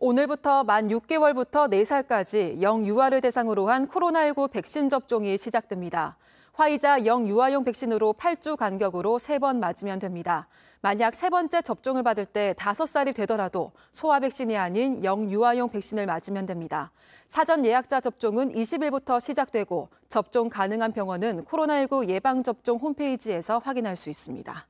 오늘부터 만 6개월부터 4살까지 영유아를 대상으로 한 코로나19 백신 접종이 시작됩니다. 화이자 영유아용 백신으로 8주 간격으로 3번 맞으면 됩니다. 만약 세 번째 접종을 받을 때 5살이 되더라도 소아 백신이 아닌 영유아용 백신을 맞으면 됩니다. 사전 예약자 접종은 20일부터 시작되고 접종 가능한 병원은 코로나19 예방접종 홈페이지에서 확인할 수 있습니다.